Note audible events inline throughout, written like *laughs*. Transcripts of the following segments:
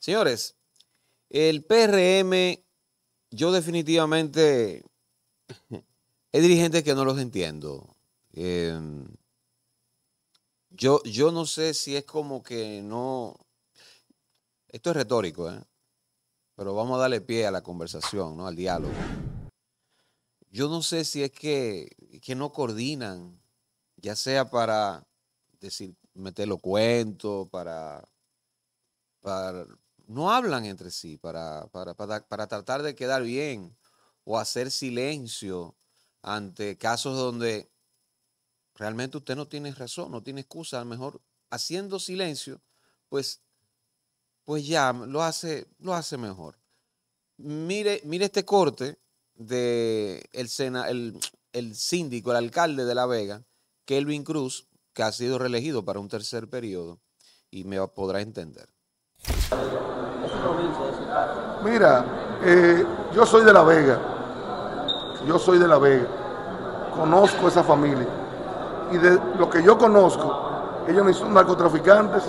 Señores, el PRM, yo definitivamente, es *laughs* dirigentes que no los entiendo. Em, yo, yo no sé si es como que no... Esto es retórico, ¿eh? pero vamos a darle pie a la conversación, ¿no? al diálogo. Yo no sé si es que, no coordinan, ya sea para decir, meter los cuentos, para, para, no hablan entre sí para, para, tratar de quedar bien o hacer silencio ante casos donde realmente usted no tiene razón, no tiene excusa, a lo mejor haciendo silencio, pues, pues ya lo hace, lo hace mejor. Mire, mire este corte de el, Sena, el, síndico, el alcalde de La Vega, Kelvin Cruz, que ha sido reelegido para un tercer periodo, y me podrá entender. Mira, eh, yo soy de La Vega. Yo soy de La Vega. Conozco esa familia. Y de lo que yo conozco, ellos ni son narcotraficantes,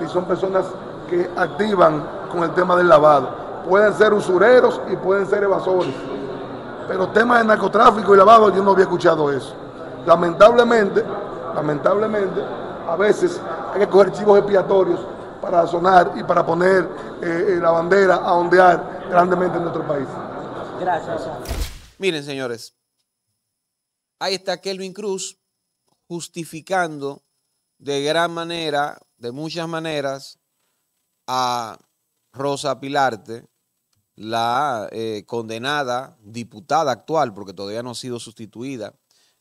ni son personas que activan con el tema del lavado. Pueden ser usureros y pueden ser evasores. Pero tema de narcotráfico y lavado yo no había escuchado eso. Lamentablemente, lamentablemente, a veces hay que coger chivos expiatorios para sonar y para poner eh, eh, la bandera a ondear grandemente en nuestro país. Gracias. Miren, señores, ahí está Kelvin Cruz justificando de gran manera, de muchas maneras, a Rosa Pilarte, la eh, condenada diputada actual, porque todavía no ha sido sustituida,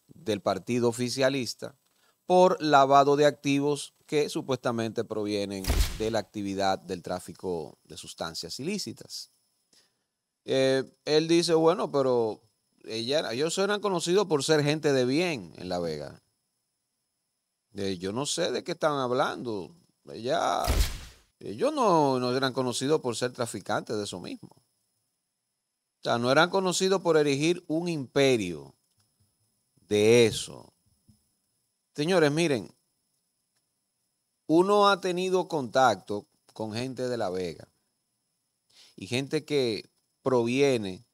del partido oficialista, por lavado de activos que supuestamente provienen de la actividad del tráfico de sustancias ilícitas. Eh, él dice, bueno, pero ella, ellos eran conocidos por ser gente de bien en La Vega. Eh, yo no sé de qué están hablando. Ella, ellos no, no eran conocidos por ser traficantes de eso mismo. O sea, no eran conocidos por erigir un imperio de eso. Señores, miren, uno ha tenido contacto con gente de La Vega y gente que proviene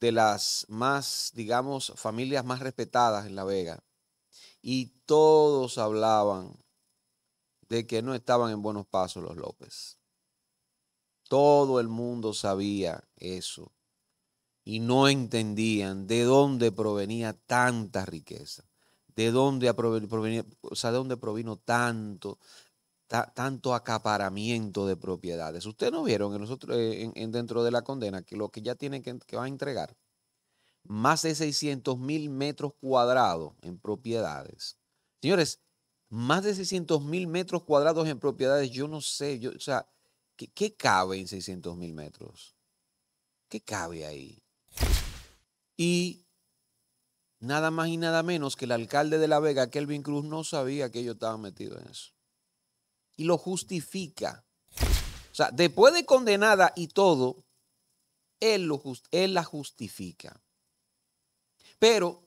de las más, digamos, familias más respetadas en La Vega. Y todos hablaban de que no estaban en buenos pasos los López. Todo el mundo sabía eso y no entendían de dónde provenía tanta riqueza de dónde, sea, de dónde provino tanto, tanto acaparamiento de propiedades. Ustedes no vieron que nosotros, eh, en, dentro de la condena que lo que ya tienen que, a entregar, más de 600 mil metros cuadrados en propiedades. Señores, más de 600 mil metros cuadrados en propiedades, yo no sé, yo, o sea, ¿qué, qué cabe en 600 mil metros? ¿Qué cabe ahí? Y Nada más y nada menos que el alcalde de La Vega, Kelvin Cruz, no sabía que yo estaba metido en eso. Y lo justifica. O sea, después de condenada y todo, él, lo la justifica. Pero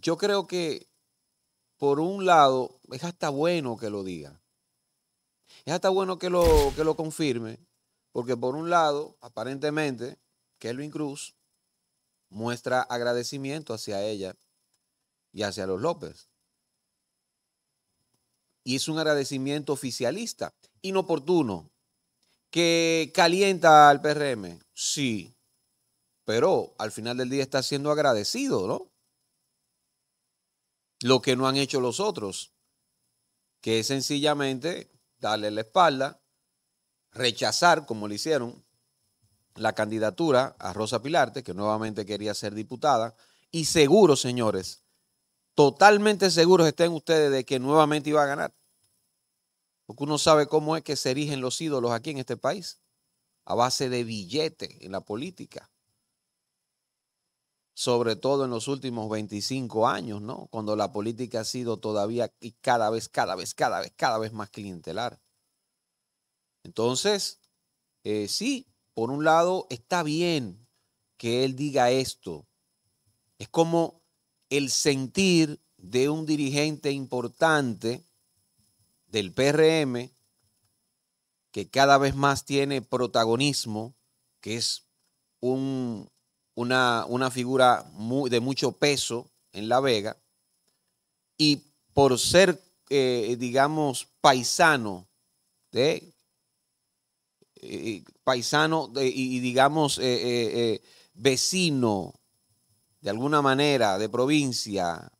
yo creo que, por un lado, es hasta bueno que lo diga. Es hasta bueno que lo, que lo confirme, porque por un lado, aparentemente, Kelvin Cruz muestra agradecimiento hacia ella y hacia los López. Y es un agradecimiento oficialista, inoportuno, que calienta al PRM, sí, pero al final del día está siendo agradecido, ¿no? Lo que no han hecho los otros, que es sencillamente darle la espalda, rechazar, como le hicieron, la candidatura a Rosa Pilarte, que nuevamente quería ser diputada. Y seguro, señores, totalmente seguros estén ustedes de que nuevamente iba a ganar. Porque uno sabe cómo es que se erigen los ídolos aquí en este país, a base de billete en la política. Sobre todo en los últimos 25 años, ¿no? Cuando la política ha sido todavía y cada vez, cada vez, cada vez, cada vez más clientelar. Entonces, eh, sí, por un lado, está bien que él diga esto. Es como el sentir de un dirigente importante del PRM que cada vez más tiene protagonismo, que es una, figura de mucho peso en La Vega, y por ser, eh, digamos, paisano de, eh, eh, paisano y, digamos, eh, eh, eh, vecino, de alguna manera, de provincia,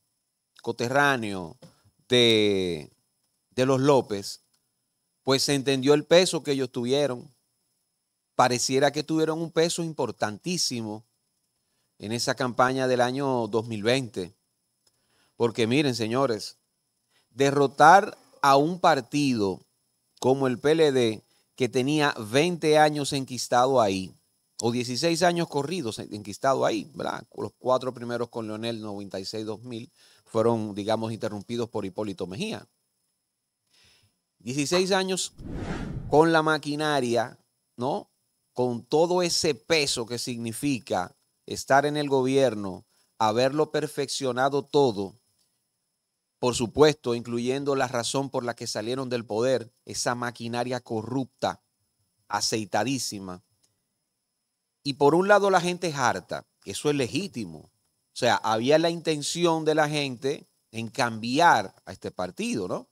coterráneo de, de los López, pues se entendió el peso que ellos tuvieron. Pareciera que tuvieron un peso importantísimo en esa campaña del año 2020. Porque miren, señores, derrotar a un partido como el PLD que tenía 20 años enquistado ahí, o 16 años corridos enquistado ahí, Los cuatro primeros con Leonel 96-2000 fueron, digamos, interrumpidos por Hipólito Mejía. 16 años con la maquinaria, ¿no? Con todo ese peso que significa estar en el gobierno, haberlo perfeccionado todo por supuesto, incluyendo la razón por la que salieron del poder, esa maquinaria corrupta, aceitadísima. Y por un lado la gente es harta, eso es legítimo. O sea, había la intención de la gente en cambiar a este partido, ¿no?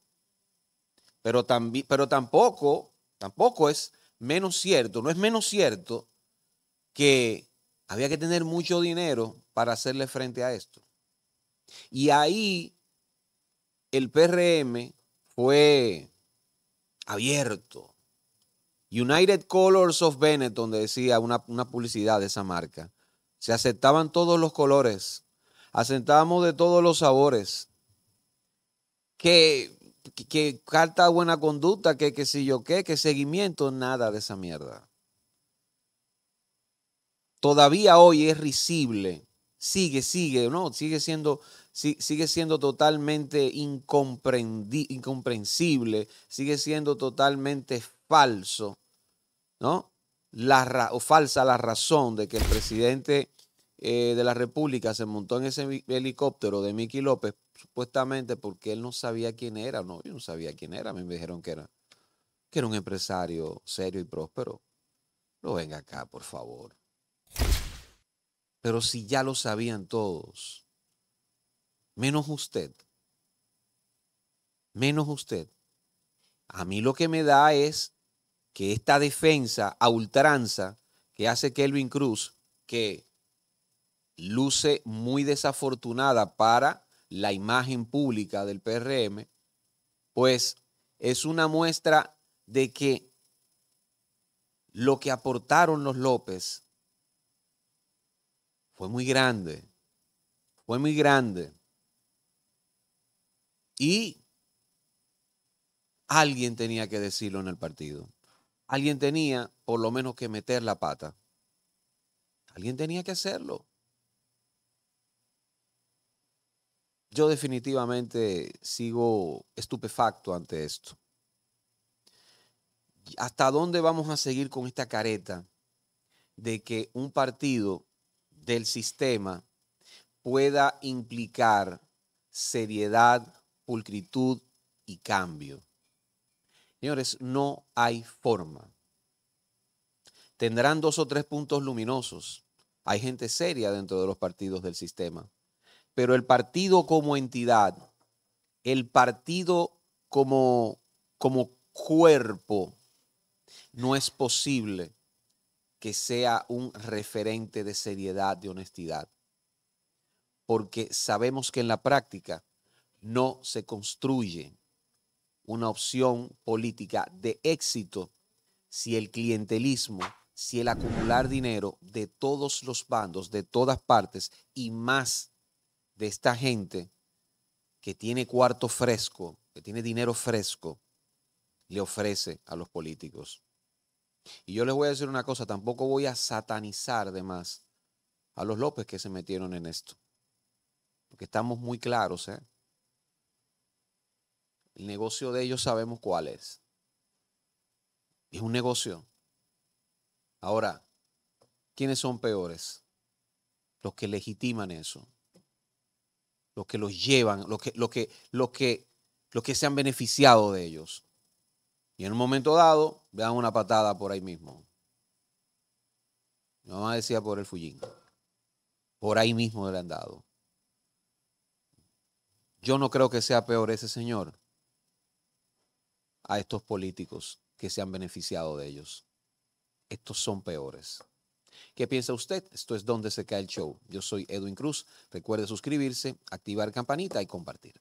Pero, pero tampoco, tampoco es menos cierto, no es menos cierto que había que tener mucho dinero para hacerle frente a esto. Y ahí el PRM fue abierto. United Colors of Benetton, decía una, publicidad de esa marca, se aceptaban todos los colores, aceptábamos de todos los sabores. Que, que, que carta buena conducta, que, que si yo qué, que seguimiento, nada de esa mierda. Todavía hoy es risible sigue, sigue, ¿no? Sigue siendo, sigue siendo totalmente incomprensible, sigue siendo totalmente falso, ¿no? La o falsa la razón de que el presidente eh, de la República se montó en ese helicóptero de Mickey López, supuestamente porque él no sabía quién era, no, yo no sabía quién era, me dijeron que era, que era un empresario serio y próspero. No venga acá, por favor. Pero si ya lo sabían todos, menos usted, menos usted, a mí lo que me da es que esta defensa a ultranza que hace Kelvin Cruz, que luce muy desafortunada para la imagen pública del PRM, pues es una muestra de que lo que aportaron los López fue muy grande. Fue muy grande. Y alguien tenía que decirlo en el partido. Alguien tenía por lo menos que meter la pata. Alguien tenía que hacerlo. Yo definitivamente sigo estupefacto ante esto. ¿Hasta dónde vamos a seguir con esta careta de que un partido del sistema pueda implicar seriedad, pulcritud y cambio. Señores, no hay forma. Tendrán dos o tres puntos luminosos. Hay gente seria dentro de los partidos del sistema. Pero el partido como entidad, el partido como, como cuerpo, no es posible que sea un referente de seriedad, de honestidad. Porque sabemos que en la práctica no se construye una opción política de éxito si el clientelismo, si el acumular dinero de todos los bandos, de todas partes y más de esta gente que tiene cuarto fresco, que tiene dinero fresco, le ofrece a los políticos. Y yo les voy a decir una cosa, tampoco voy a satanizar de a los López que se metieron en esto. Porque estamos muy claros, ¿eh? El negocio de ellos sabemos cuál es. Es un negocio. Ahora, ¿quiénes son peores? Los que legitiman eso. Los que los llevan, los que, que, que, los que se han beneficiado de ellos. Y en un momento dado, le dan una patada por ahí mismo. No mamá decía por el fullín. Por ahí mismo le han dado. Yo no creo que sea peor ese señor a estos políticos que se han beneficiado de ellos. Estos son peores. ¿Qué piensa usted? Esto es Donde se cae el show. Yo soy Edwin Cruz. Recuerde suscribirse, activar campanita y compartir.